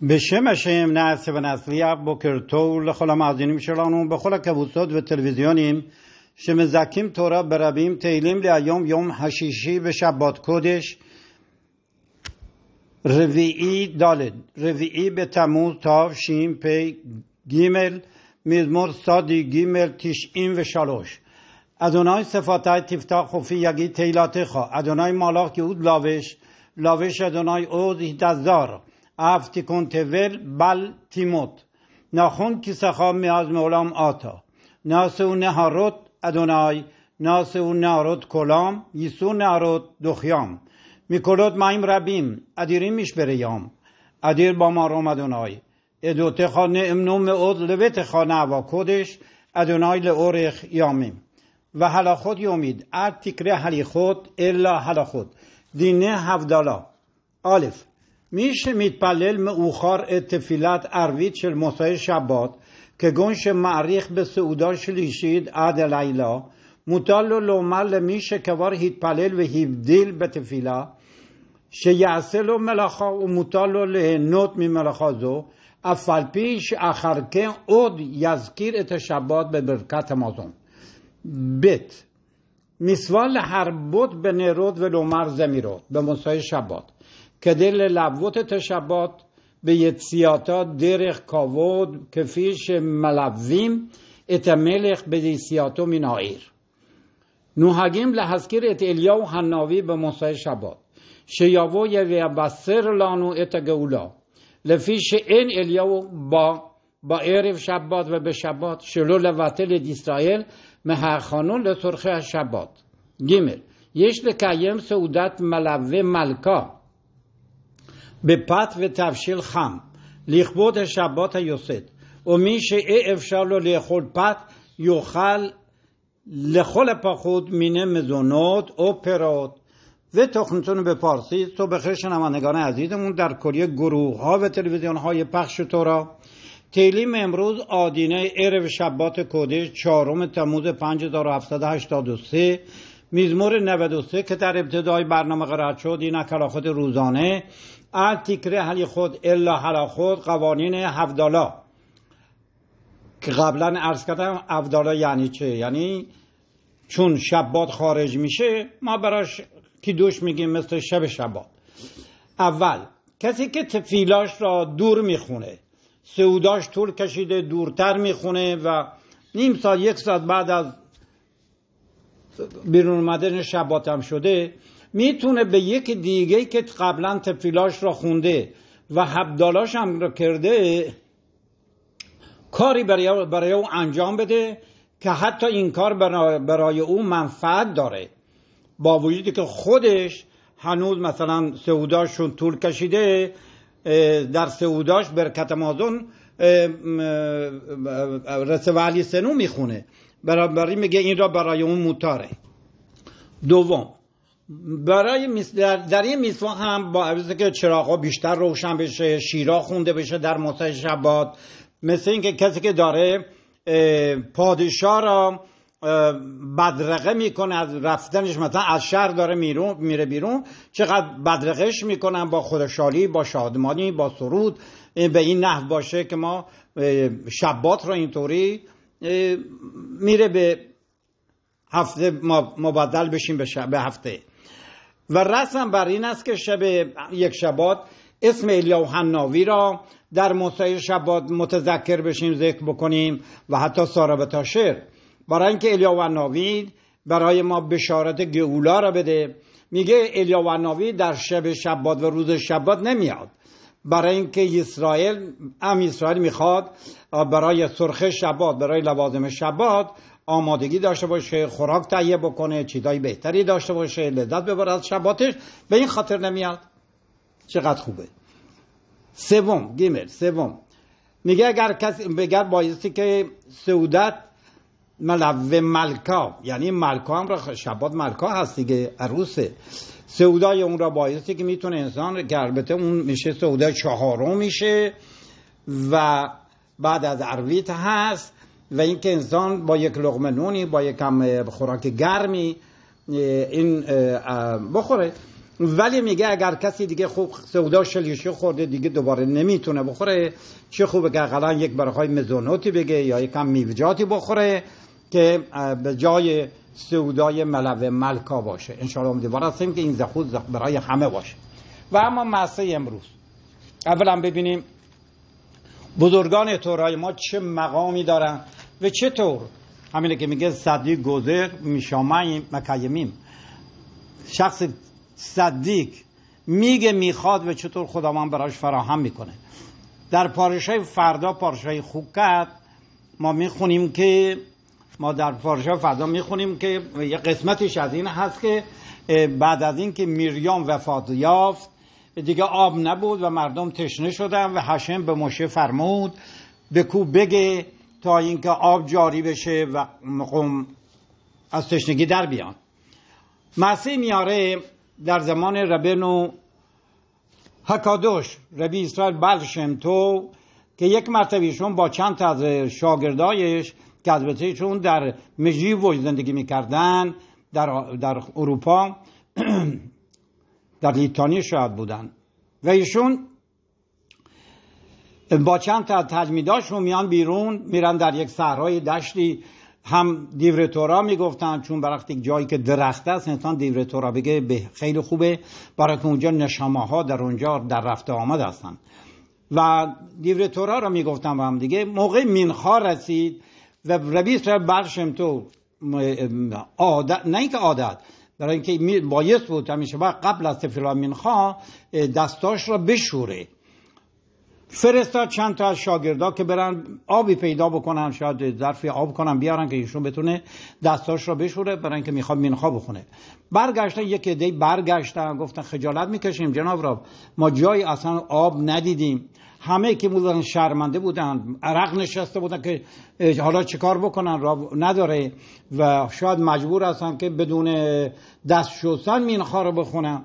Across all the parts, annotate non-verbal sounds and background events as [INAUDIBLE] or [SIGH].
به شم شم نه سه و نسلی اف بکر تو لخلا خلا بخلا و تلویزیونیم شم زکیم تورا برابیم تیلیم ایوم یوم هشیشی به شبات کودش رویعی دالد رویعی به تموز تا شیم پی گیمل میزمور سادی گیمل تیش این و شالوش ادونای صفاتای تیفتا خوفی یگی تیلاته خوا ادونای مالاک که اود لاوش لاوش ادونای بل تیموت ناخون سخا از مولام آتا ناس او نهاروت ادونای ناس او نهاروت کلام یسو نهاروت دخیام ما مایم ربیم ادیریم میش بریام ادیر با ما روم ادونای ادوته خانه امنوم اود لوت خانه و کودش ادونای لورخ یامیم و حالا خود یومید ار تکره حلی خود الا حالا خود دینه هفدالا آلف מי שמתפלל מאוחר את תפילת ערבית של מוצאי שבת, כגון שמאריך בסעודה שלישית עד הלילה, מותר לו לומר למי שכבר התפלל והבדיל בתפילה, שיעשה לו מלאכה ומותר לו ליהנות ממלאכה זו, אף על פי שאחר כן עוד יזכיר את השבת בברכת המזון. ב. מצווה להרבות בנרות ולומר זמירות במוצאי שבת. که دل لبوت شبات به یتسیاتا درخ کاود که فیش ملویم اتملخ به دیسیاتو مینایر نوهگیم لحسکیر ات الیا و حناوی به موسای شبات شیاوو یه و لانو ات گولا لفیش این الیا با با ایرف شبات و به شبات شلول وطل دیسرائیل مهرخانون لسرخه شبات گیمل یش لکایم سعودت ملوه ملکا בפת لیخبوت خم לכבוד شبات היוסד, و שאי אפשר افشالو לאכול پت יאכל لخول پاخود مینه مزونود او پراد و تخمتون به پارسی صبح شنوندگان عزیزمون در کلیه گروه ها و تلویزیون های پخش را تیلیم امروز آدینه ارو شبات کودش چهارم تموز 5783 میزمور 93 که در ابتدای برنامه قرار شد این کلاخت روزانه التیکره حلی خود الا حلا خود قوانین هفدالا که قبلا ارز کردم هفدالا یعنی چه یعنی چون شبات خارج میشه ما براش کی دوش میگیم مثل شب شبات اول کسی که تفیلاش را دور میخونه سعوداش طول کشیده دورتر میخونه و نیم ساعت یک ساعت بعد از بیرون مدن شباتم شده میتونه به یک دیگه که قبلا تفیلاش را خونده و حبدالاش هم را کرده کاری برای, برای او انجام بده که حتی این کار برای او منفعت داره با وجودی که خودش هنوز مثلا سعوداشون طول کشیده در سعوداش برکت مازون رسوالی سنو میخونه برای میگه این را برای اون متاره دوم برای در, این میسوا هم با عوض که چراغ بیشتر روشن بشه شیرا خونده بشه در موسع شبات مثل اینکه کسی که داره پادشاه را بدرقه میکنه از رفتنش مثلا از شهر داره میره بیرون چقدر بدرقش میکنن با خودشالی با شادمانی با سرود به این نحو باشه که ما شبات را اینطوری میره به هفته ما مبدل بشیم به هفته و رسم بر این است که شب یک شبات اسم ایلیا را در موسای شبات متذکر بشیم ذکر بکنیم و حتی سارا به تاشر برای اینکه الیا و برای ما بشارت گئولا را بده میگه الیا و در شب شبات و روز شبات نمیاد برای اینکه اسرائیل ام اسرائیل میخواد برای سرخ شبات برای لوازم شبات آمادگی داشته باشه خوراک تهیه بکنه چیزای بهتری داشته باشه لذت ببره از شباتش به این خاطر نمیاد چقدر خوبه سوم گیمر سوم میگه اگر کسی بگر بایستی که سعودت ملو ملکا یعنی ملکا هم را شبات ملکا هست دیگه عروسه سعودای اون را بایستی که میتونه انسان که البته اون میشه سعودای چهارم میشه و بعد از ارویت هست و اینکه انسان با یک لغمه نونی با یک کم خوراک گرمی این بخوره ولی میگه اگر کسی دیگه خوب سودا شلیشی خورده دیگه دوباره نمیتونه بخوره چه خوبه که اقلا یک برهای مزونوتی بگه یا یک کم میوجاتی بخوره که به جای سودای ملوه ملکا باشه انشاءالله امیدوار هستیم که این زخود برای همه باشه و اما مسئله امروز اولا ببینیم بزرگان تورای ما چه مقامی دارن و چطور همینه که میگه صدیق گذر میشامیم مکیمیم شخص صدیق میگه میخواد و چطور من براش فراهم میکنه در پارشای فردا پارشای خوکت ما میخونیم که ما در پارشای فردا میخونیم که یه قسمتش از این هست که بعد از اینکه میریام وفات یافت دیگه آب نبود و مردم تشنه شدن و حشم به مشه فرمود به کو بگه تا اینکه آب جاری بشه و قوم از تشنگی در بیان مسیح میاره در زمان ربنو حکادوش ربی اسرائیل تو که یک مرتبیشون با چند تا از شاگردایش که البته ایشون در مژیو زندگی میکردن در, در اروپا [CLEARS THROAT] در لیتانی شاید بودن و ایشون با چند تا تجمیداش رو میان بیرون میرن در یک صحرای دشتی هم دیورتورا میگفتن چون برخت یک جایی که درخته است انسان دیورتورا بگه به خیلی خوبه برای که اونجا نشامه ها در اونجا در رفته آمد هستن و دیورتورا را میگفتن به هم دیگه موقع مینخا رسید و ربیس را برشم تو عادت نه اینکه عادت برای اینکه بایست بود همیشه باید قبل از تفیلامین ها دستاش را بشوره فرستاد چند تا از شاگردا که برن آبی پیدا بکنن شاید ظرفی آب کنن بیارن که ایشون بتونه دستاش رو بشوره برن که میخواد مینخوا بخونه برگشتن یک عده برگشتن گفتن خجالت میکشیم جناب را ما جایی اصلا آب ندیدیم همه که بودن شرمنده بودن عرق نشسته بودن که حالا چیکار بکنن را نداره و شاید مجبور هستن که بدون دست شستن مینخا رو بخونن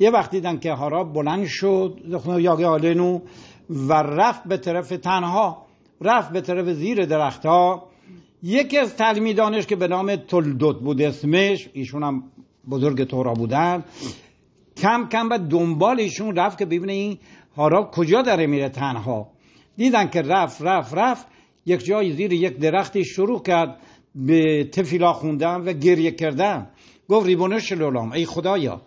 یه وقتی دیدن که هارا بلند شد خب، یاگه آلنو و رفت به طرف تنها رفت به طرف زیر درختها یکی از تلمیدانش که به نام تلدوت بود اسمش ایشون هم بزرگ تورا بودن کم کم به دنبال ایشون رفت که ببینه این هارا کجا داره میره تنها دیدن که رفت رفت رفت یک جایی زیر یک درختی شروع کرد به تفیلا خوندن و گریه کردن گفت ریبونش لولام ای خدایا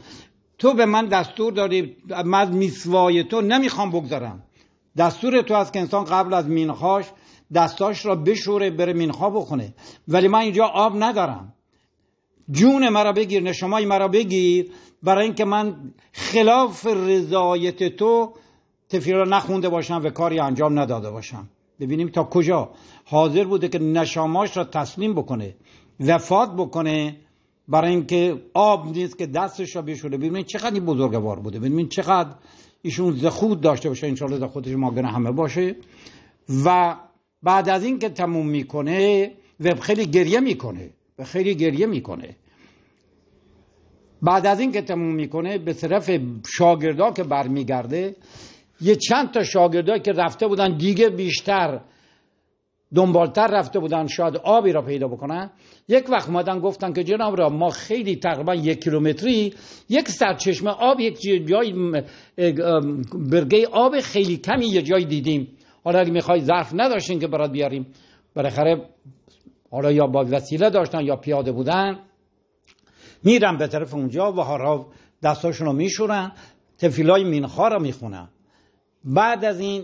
تو به من دستور داری من میسوای تو نمیخوام بگذارم دستور تو است که انسان قبل از مینخاش دستاش را بشوره بره مینخا بخونه ولی من اینجا آب ندارم جون مرا بگیر نشمای مرا بگیر برای اینکه من خلاف رضایت تو تفیر را نخونده باشم و کاری انجام نداده باشم ببینیم تا کجا حاضر بوده که نشاماش را تسلیم بکنه وفات بکنه برای اینکه آب نیست که دستش را بشوره ببینید چقدر این بزرگوار بوده ببینید چقدر ایشون زخود داشته باشه انشالله زخودش خودش ماگن همه باشه و بعد از این که تموم میکنه و خیلی گریه میکنه و خیلی گریه میکنه بعد از این که تموم میکنه به طرف شاگردا که برمیگرده یه چند تا شاگردا که رفته بودن دیگه بیشتر دنبالتر رفته بودن شاید آبی را پیدا بکنن یک وقت اومدن گفتن که جناب را ما خیلی تقریبا یک کیلومتری یک سرچشمه آب یک جای برگه آب خیلی کمی یه جای دیدیم حالا اگه میخوای ظرف نداشتین که برات بیاریم بالاخره حالا یا با وسیله داشتن یا پیاده بودن میرن به طرف اونجا و حالا دستاشون رو میشورن تفیلای مینخا رو میخونن بعد از این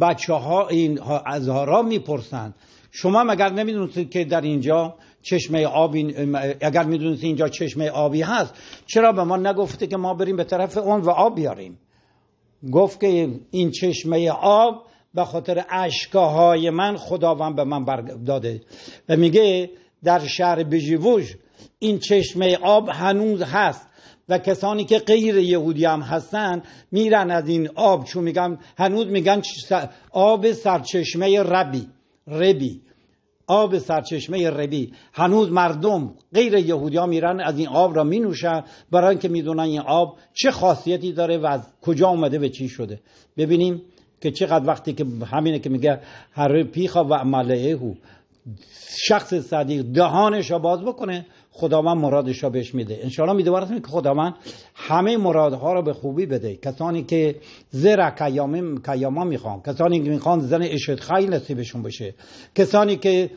بچه ها این ازهارا میپرسند شما مگر نمیدونستید که در اینجا چشمه آبی اگر میدونستید اینجا چشمه آبی هست چرا به ما نگفته که ما بریم به طرف اون و آب بیاریم گفت که این چشمه آب به خاطر های من خداوند به من داده و میگه در شهر بجیوش این چشمه آب هنوز هست و کسانی که غیر یهودی هم هستن میرن از این آب چون میگم هنوز میگن آب سرچشمه ربی ربی آب سرچشمه ربی هنوز مردم غیر یهودی ها میرن از این آب را می نوشن برای اینکه میدونن این آب چه خاصیتی داره و از کجا اومده و چی شده ببینیم که چقدر وقتی که همینه که میگه هر پیخا و ملعه شخص صدیق دهانش را باز بکنه خداوند مرادش را بهش میده انشاءالله وارد که خداوند همه مرادها را به خوبی بده کسانی که زر کیاما میخوان کسانی که میخوان زن اشد خیلی نصیبشون بشه کسانی که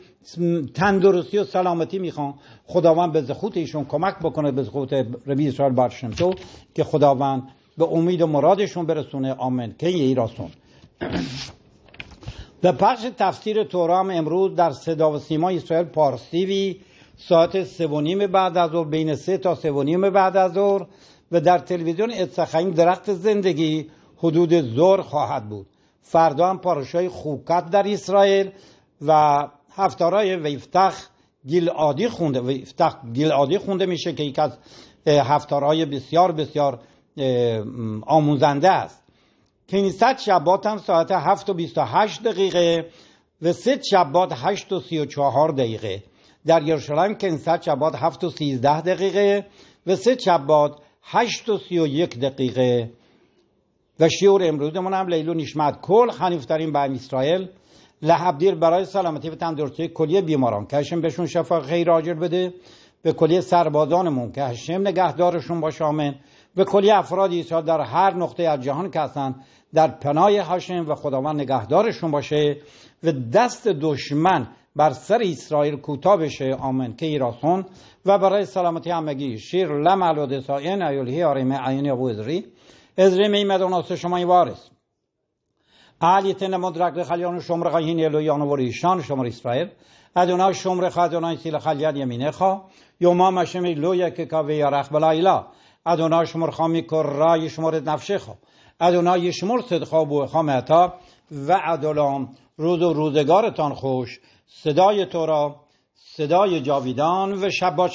تندرستی و سلامتی میخوان خداوند به زخوت ایشون کمک بکنه به زخوت ربی اسرائیل تو که خداوند به امید و مرادشون برسونه آمین که یه راستون به پخش تفسیر تورام امروز در صدا و سیما اسرائیل پارسیوی ساعت سه و نیم بعد از ظهر بین سه تا سه و نیم بعد از ظهر و در تلویزیون استخین درخت زندگی حدود ظهر خواهد بود فردا هم پاراشای خوکت در اسرائیل و هفتارای ویفتخ گیل عادی خونده ویفتخ گیل عادی خونده میشه که یک از هفتارهای بسیار بسیار آموزنده است کنیست شبات هم ساعت 7 و 28 دقیقه و سه شبات 8 و 34 دقیقه در یروشلایم که این سه چباد هفت و سیزده دقیقه و سه چباد هشت و سی و یک دقیقه و شیور امروزمون هم لیلو نشمت کل خنیفترین به اسرائیل لحبدیر برای سلامتی و تندرستی کلیه بیماران که هشم بهشون شفا خیر آجر بده به کلیه سربازانمون که هشم نگهدارشون باشه آمن به کلیه افراد ایسا در هر نقطه از جهان که هستن در پناه هاشم و خداوند نگهدارشون باشه و دست دشمن بر سر اسرائیل کوتاه بشه آمن که ایراسون و برای سلامتی همگی شیر لم علوده ساین ایولی آریم عین ابو ازری ازری مدون آسه شما وارث علی تن مدرک خلیان شمر قهین الویان شمر اسرائیل ادونا شمر خدونا سیل خلیان یمینه خا یوما مشمی لویا که کاوی بلا بلایلا ادونا شمر خامی کر رای شمر نفشه خا ادونا یشمر صدخا بو خامتا و عدلا روز و روزگارتان خوش صدای تو را صدای جاویدان و شب با